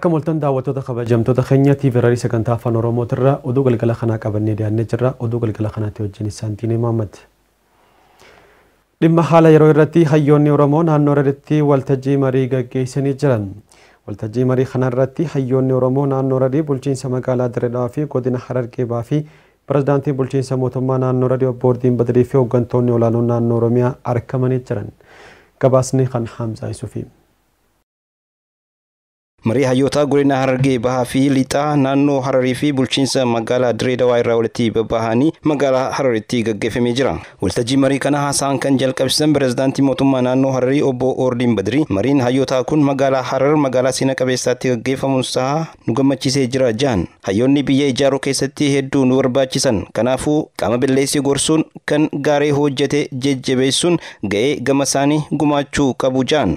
أكمل تندا وتدخل بجام تدخلني تي في رئيس كان تافان رومو ترى أدوك الجلا خنا كابني ديان نجرا أدوك الجلا خنا توجني سانتيني محمد لما حالا يروي رتي هيون نورمون هن نورتي والتجي مريجا كيسني جران والتجي مري خنا رتي هيون نورمون هن نورتي بولچين سمعالا دردافي كودين حرر كيبافي برزدانتي بولچين سموتمان هن نورتي وبوردين بدري فيو غنتوني ولانو هن نورميا أركمني جران كباسني خن حامزا يسوفيم marii hayyoota godina harargee bahaa fi lixaa naannoo hararii fi bulchiinsa magaalaa direedawaa irraa walitti babbahanii magaalaa hararitti gaggeeffamee jira waltajjii marii kana haasaan kan jalqabsisan pirezidaantii mootummaa naannoo hararii obbo ordiin badirii mariin hayyootaa kun magaalaa harar magaalaa seena qabeessaatti gaggeeffamuun isaa nu gammachiisee jira jahan hayyoonni biyya ijaaruu keessatti hedduu nu barbaachisan kanaafuu qaama billeessi gorsuun kan gaaree hojjete jejjebeessuun ga'ee gama isaanii gumaachuu qabu jahan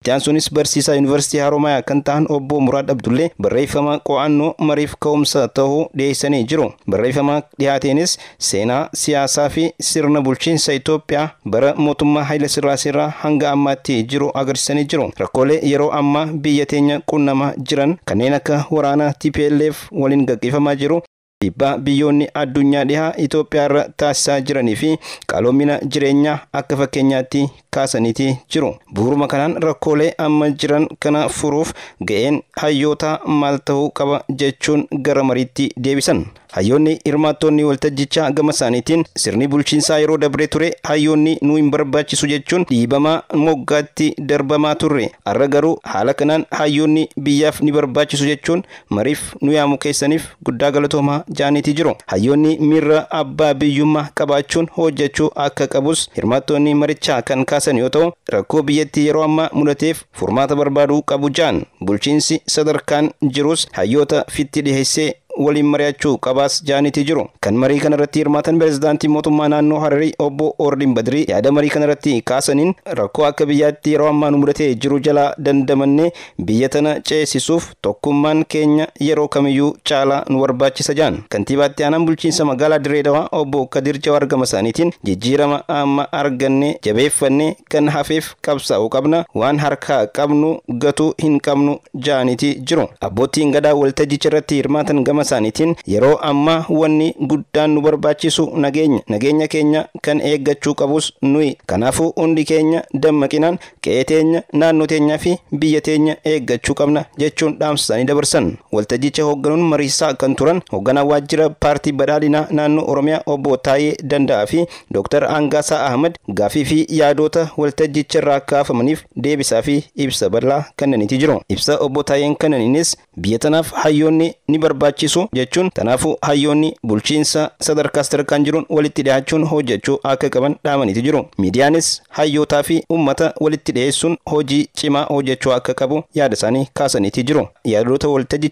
Itti sunis barsiisaa Yuunivarsiitii Haroomayaa kan ta'an obbo Muraad Abdullee barreeffama qo'annoo mariif ka'umsa ta'uu dhiyeessanii jiru. Barreeffama dhiyaateenis seenaa siyaasaa fi sirna bulchiinsa Itoophiyaa bara mootummaa Haayile Sirraasirraa hanga ammaatti jiru agarsiisanii jiru. Rakkoolee yeroo ammaa biyya teenya qunnamaa jiran kanneen akka waraana TPLF waliin gaggeeffamaa jiru dhiibbaa biyyoonni addunyaa dhihaa Itoophiyaarra taasisaa jiranii fi qaroomina jireenyaa akka fakkeenyaatti kaasaniiti jiru. Bu'uuruma kanaan rakkoolee amma jiran kana furuuf ga'een hayyootaa maal ta'uu qaba jechuun gara mariitti deebisan. hayyoonni hirmaattonni waltajjichaa gama isaaniitiin sirni bulchiinsaa yeroo dabree ture hayyoonni nu hin barbaachisu jechuun dhiibamaa moggaatti darbamaa turre arra garuu haala kanaan hayyoonni biyyaaf ni barbaachisu jechuun mariif nu yaamu keessaniif guddaa galatoomaa jaaniitii jiru hayyoonni miirra abbaa biyyummaa qabaachuun hojjechuu akka qabus hirmaattonni marichaa kan kaasan yoo ta'u rakkoo biyyattii yeroo ammaa mudateef furmaata barbaaduu qabu jaan bulchiinsi sadarkaan jirus hayyoota fitti dhiheessee waliin mari'achuu qabaas jaaniiti jiru. Kan marii kanarratti hirmaatan pireezidaantii mootummaa naannoo Hararii obbo Ordin Badrii yaada marii kanarratti kaasaniin rakkoo akka biyyaatti yeroo ammaan mudatee jiru jalaa dandamanne biyya tana ceesisuuf tokkummaan keenya yeroo kamiyyuu caalaa nu barbaachisa jaan. Kantiibaatti aanaan bulchiinsa magaalaa Diree Dawaa obbo Kadir Jawaar isaaniitiin jijjiirama amma arganne jabeeffanne kan hafeef qabsaa'u qabna waan harkaa qabnu gatuu hin qabnu jaaniti jiru. Abbootiin gadaa waltajjicha irratti hirmaatan gama isaaniitiin yeroo ammaa wanni guddaan nu barbaachisu nageenya nageenya keenya kan eeggachuu qabus nuyi kanaafuu hundi keenya dammaqinaan qe'ee teenya naannoo teenyaa fi biyya teenya eeggachuu qabna jechuun dhaamsa isaanii dabarsan waltajjicha hoogganuun mariisaa kan turan hoogganaa waajjira paartii badhaadhinaa naannoo oromiyaa obbo Taayee Danda'aa fi dooktar Angaasaa ahmed gaafii fi yaadota waltajjicha irraa kaafamaniif deebisaa fi ibsa bal'aa kennaniiti jiru. Ibsa obbo Taayeen kennaniinis biyya tanaaf hayyoonni ni barbaachisu. agarsiisu jechuun kanaafuu hayyoonni bulchiinsa sadarkaa sadarkaan jiruun walitti dhiyaachuun hojjechuu akka qaban dhaamaniiti jiru. Miidiyaanis hayyootaa fi uummata walitti dhiyeessuun hojii cimaa hojjechuu akka qabu yaada isaanii kaasaniiti jiru. Yaadota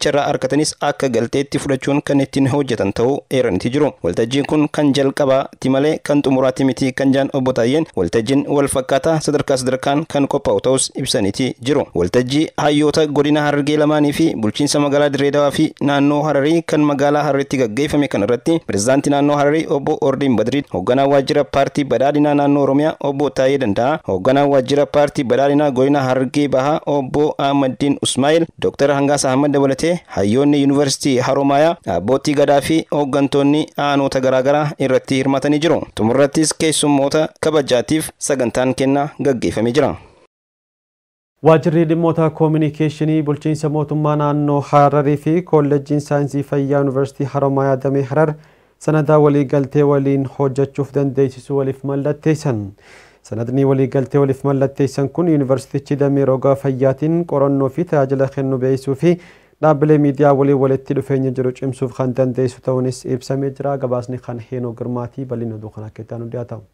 irraa arkatanis akka galteetti fudhachuun kan ittiin hojjetan ta'uu eeraniiti jiru. Waltajjiin kun kan jalqabaati malee kan xumuraati miti kan jaan obbo Taayyeen waltajjiin wal fakkaataa sadarkaa sadarkaan kan qophaa'u ta'us ibsaniiti jiru. Waltajjii hayyoota godina Harargee lamaanii fi bulchiinsa magaalaa Dirreedawaa fi naannoo Hararee kan magaalaa Harariitti gaggeeffame kan irratti pirezidaantii naannoo Hararii obbo Ordiin Badrii hoogganaa waajjira paartii badhaadhinaa naannoo Oromiyaa obbo Taayee Danda'a hoogganaa waajjira paartii badhaadhinaa godina Hargee Bahaa obbo Ahmaddiin Usmaa'il Dr. Hangaas Ahmad dabalatee hayyoonni yuunivarsiitii haromaayaa abbootii gadaa fi hooggantoonni aanoota garaagaraa irratti hirmaatanii jiru. Xumurrattis keessummoota kabajaatiif sagantaan kennaa gaggeeffamee jira. waajirri dhimmoota koominikeeshinii bulchiinsa mootummaa naannoo hararii fi kolleejjiin saayinsii fayyaa yuunivarsiitii haromaa yaadame harar sanadaa waliigaltee waliin hojjechuuf dandeessisuu waliif mallatteessan sanadni waliigaltee waliif mallatteessan kun yuunivarsiitichi damee rogaa fayyaatiin qorannoo fi tajaajila kennu beeksisuu fi dhaabbilee miidiyaa waliin walitti dhufeenya jiru cimsuuf kan dandeessu ta'unis ibsamee jira gabaasni kan heenoo girmaatii bal'ina oduu kan akka itti aanu dhiyaatamu.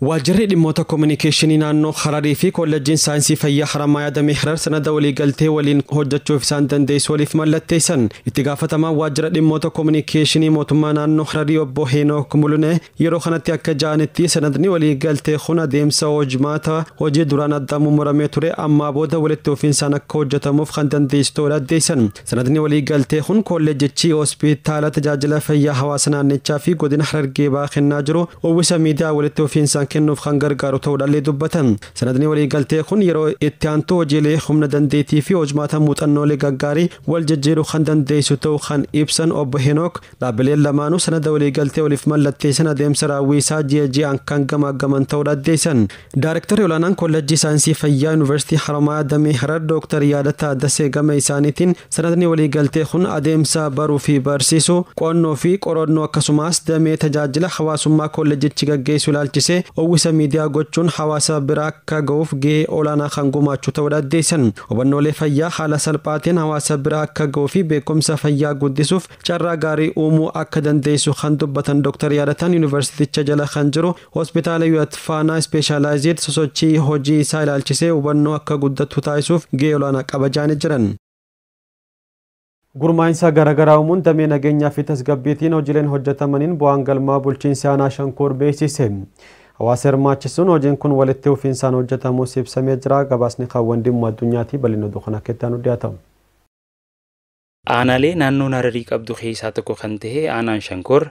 waajirri dhimmoota koominikeeshinii naannoo hararii fi koolleejjiin saayinsii fayyaa haramaa yaada mihrar sanada walii galtee waliin hojjechuuf isaan dandeessu waliif mallatteessan itti gaafatamaan waajjira dhimmoota koominikeeshinii mootummaa naannoo hararii obbo heenook mulune yeroo kanatti akka ja'anitti sanadni walii galtee kun adeemsa hojmaata hojii duraan addaan mummuramee ture ammaa booda walitti ofiinsaan akka hojjetamuuf kan dandeessitoodha addeessan sanadni walii galtee kun koolleejjichi hospitaala tajaajila fayyaa hawaasa naannichaa fi godina harargeebaa kennaa jiru uwwisa miidiyaa walitti ofiinsaan isaan kennuuf kan gargaaru ta'uudhaallee dubbatan sanadni walii galtee kun yeroo itti aantu hojiilee humna dandeetii fi hojmaata muuxannoolee gaggaarii wal jijjiiruu kan dandeessu ta'u kan ibsan obbo Henook dhaabbileen lamaanuu sanada walii galtee waliif mallattee sana deemsa raawwii isaa ji'a ji'aan kan gamaaggaman ta'uudha addeessan daayrektarri olaanaan koolleejjii saayinsii fayyaa yuunivarsiitii haramayaa damee harar dooktar yaadataa dasee gama isaaniitiin sanadni walii galtee kun adeemsa baruu fi barsiisuu qonnoo fi qorannoo akkasumas damee tajaajila hawaasummaa koolleejichi gaggeessu ilaalchisee Uwwisa miidiyaa gochuun hawaasa biraa akka ga'uuf ga'ee olaanaa kan gumaachuu ta'uu addeessan. Hubannoolee fayyaa haala salphaatiin hawaasa biraa akka ga'uu fi beekumsa fayyaa guddisuuf carraa gaarii uumuu akka dandeessu kan dubbatan dooktar Yaadatan Yuunivarsiiticha jala kan jiru hospitaala Yuwat Faanaa ispeeshaalaayizid sosochii hojii isaa ilaalchisee hubannoo akka guddatu taasisuuf ga'ee olaanaa qabajaan jiran. gurmaa'insa garaagaraa uumuun damee nageenyaa fi tasgabbiitiin hojiileen hojjetamaniin bu'aan galmaa bulchiinsa aanaa shankoor beeksise. Hawaasa hirmaachisuun hojiin kun walitti ofiin isaan hojjetamuus ibsamee jira. Gabaasni kaawwan dhimma addunyaatti bal'ina dukkana keessaa nu dhiyaatamu. Aanaalee naannoon hararii qabdu keessaa tokko kan ta'e aanaan shankoor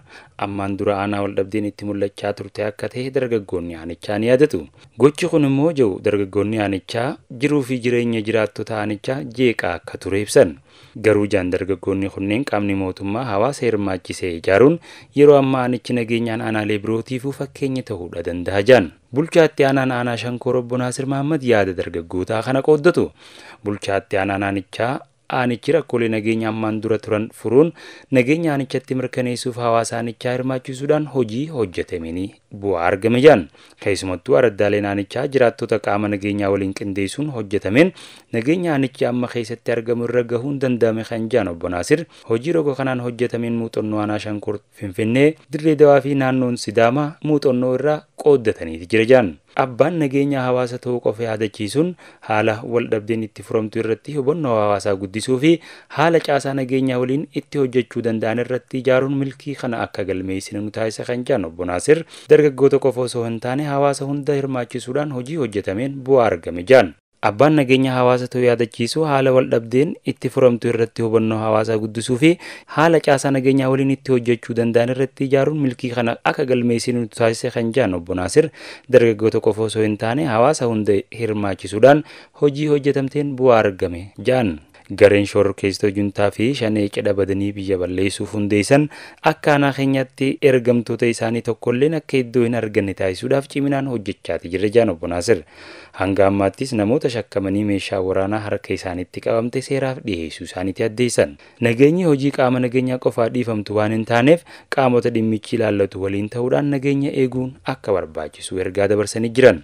ammaan dura aanaa waldhabdeen itti mul'achaa turte akka ta'e dargaggoonni aanichaa ni yaadatu. Gochi kun immoo jiru dargaggoonni aanichaa jiruu fi jireenya jiraattota aanichaa jeeqaa akka ture ibsan. Garuu dargaggoonni kunneen qaamni mootummaa hawaasa hirmaachisee ijaaruun yeroo ammaa aanichi nageenyaan aanaalee birootiifuu fakkeenya ta'uudha danda'a jaan. bulchaatti aanaan aanaa shankoo obbo Naasir Mahammad yaada dargaggootaa kana qooddatu bulchaatti aanaan aanichaa aanichi rakkoolee nageenya ammaan dura turan furuun nageenya aanichatti mirkaneessuuf hawaasa aanichaa hirmaachisuudhaan hojii hojjetameni bu'aa argame jaan Keessumattuu aradaalee naanichaa jiraattota qaama nageenyaa waliin qindeessuun hojjetameen nageenya naanichaa amma keessatti argamu irra gahuun danda'ame kan ja'an obbonaasir hojii roga kanaan hojjetameen muuxannoo aanaa shankur Finfinnee Dirree Dawaa fi naannoon Sidaamaa muuxannoo irraa qooddataniiti jira jaan Abbaan nageenya hawaasa ta'uu qofa yaadachiisuun haala waldhabdeen itti furamtu irratti hubannoo hawaasaa guddisuu fi haala caasaa nageenyaa waliin itti hojjechuu danda'an irratti ijaaruun milkii kana akka galmeessinanu taasisa kan jedhan obbo dargaggoota qofa osoo hin taane hawaasa hunda hirmaachisuudhaan hojii hojjetameen bu'aa argame jaan. Abbaan nageenya hawaasa ta'uu yaadachiisu haala waldhabdeen itti furamtu irratti hubannoo hawaasaa guddisuu fi haala caasaa nageenyaa waliin itti hojjechuu danda'an irratti ijaaruun milkii kana akka galmeessii nu kan jedhan obbo Naasir dargaggoota qofa osoo hin taane hawaasa hunda hirmaachisuudhaan hojii hojjetamteen bu'aa argame jedhan. gareen shoor keessoo juntaa fi shanee qedha badanii biyya balleessuuf hundeessan akka aanaa keenyatti ergamtoota isaanii tokkolleen akka iddoo hin arganne taasisuudhaaf ciminaan hojjechaati jirra obbo Naasir. Hanga ammaattis namoota shakkamanii meeshaa waraanaa harka isaaniitti qabamte seeraaf dhiyeessuu isaaniiti addeessan. Nageenyi hojii qaama nageenyaa qofaa dhiifamtu waan hin taaneef qaamota dhimmichi ilaallatu waliin ta'uudhaan nageenya eeguun akka barbaachisuu ergaa dabarsanii jiran.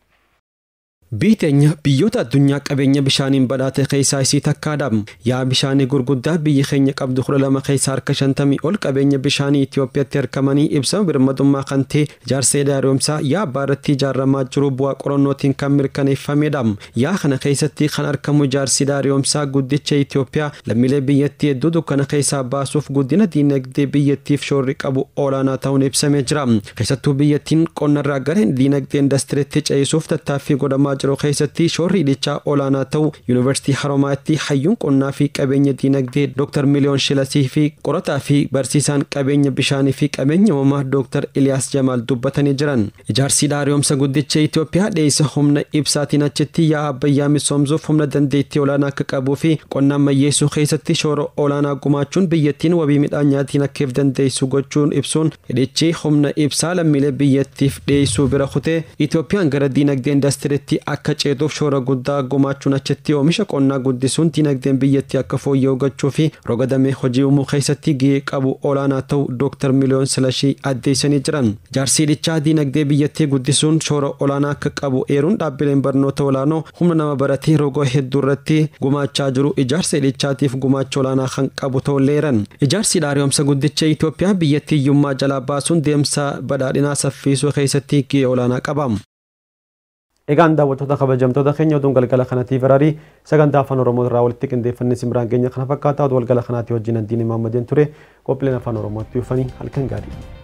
Biyyi teenya biyyoota addunyaa qabeenya bishaaniin badhaate keessaa isii takkaadhaam. Yaa bishaanii gurguddaa biyyi keenya qabdu kudha lama keessaa harka shantamii ol qabeenya bishaanii Itoophiyaatti argamanii ibsama birmadummaa kan ta'e jaarsee daaroomsaa yaa abbaa irratti ijaaramaa jiru bu'aa qorannootiin kan mirkaneeffamedha. Yaa kana keessatti kan argamu jaarsi daaroomsaa guddicha Itoophiyaa lammiilee biyyattii hedduu dukkana keessaa baasuuf guddina diinagdee biyyattiif shoorri qabu olaanaa ta'uun ibsamee jira. Keessattuu biyyattiin qonnarraa gareen diinagdee indastiriitti ce'isuuf tattaaffii godhamaa jiru keessatti shoorri hidhichaa olaanaa ta'u yuunivarsiitii haromaatti hayyuun qonnaa fi qabeenya diinagdee Dr. Miliyoon Shilasii fi qorataa fi barsiisaan qabeenya bishaanii fi qabeenya uumamaa Dr. Iliyaas Jamaal dubbatanii jiran. Ijaarsi dhaariyoomsa guddicha Itoophiyaa dheessa humna ibsaatiin achitti yaa'aa bayyaa misoomsuuf humna dandeettii olaanaa akka qabuu fi qonna ammayyeessuu keessatti shoora olaanaa gumaachuun biyyattiin wabii midhaan nyaatiin akkeef dandeessu gochuun ibsuun hidhichi humna ibsaa lammiilee biyyattiif dhiyeessuu bira kutee Itoophiyaan gara diinagdee indastiriitti akka ceetuuf shoora guddaa gumaachuun achitti oomisha qonnaa guddisuun dinagdeen biyyattii akka fooyya'u gochuu fi roga damee hojii uumuu keessatti gahee qabu olaanaa ta'u dooktar miliyoon silashii addeessanii jiran. Jaarsi dhichaa dinagdee biyyattii guddisuun shoora olaanaa akka qabu eeruun dhaabbileen barnoota olaanoo humna nama baratee roga hedduu irratti gumaachaa jiru ijaarsa dhichaatiif gumaacha olaanaa kan qabu ta'ulleeran. Ijaarsi dhaariyoomsa guddicha Itoophiyaa biyyattiyyummaa jalaa baasuun deemsa badhaadhinaa saffisuu keessatti gahee olaanaa qaba. إيجان دعوة تودا خبر جم تودا خيني ودون قال قال خناتي فراري سكان دافن رومود راول تكن دافن سمران جيني خنا فكاتا ودول قال خناتي وجنان ديني محمدين توري كوبلنا فان رومود تيوفاني هالكن قاري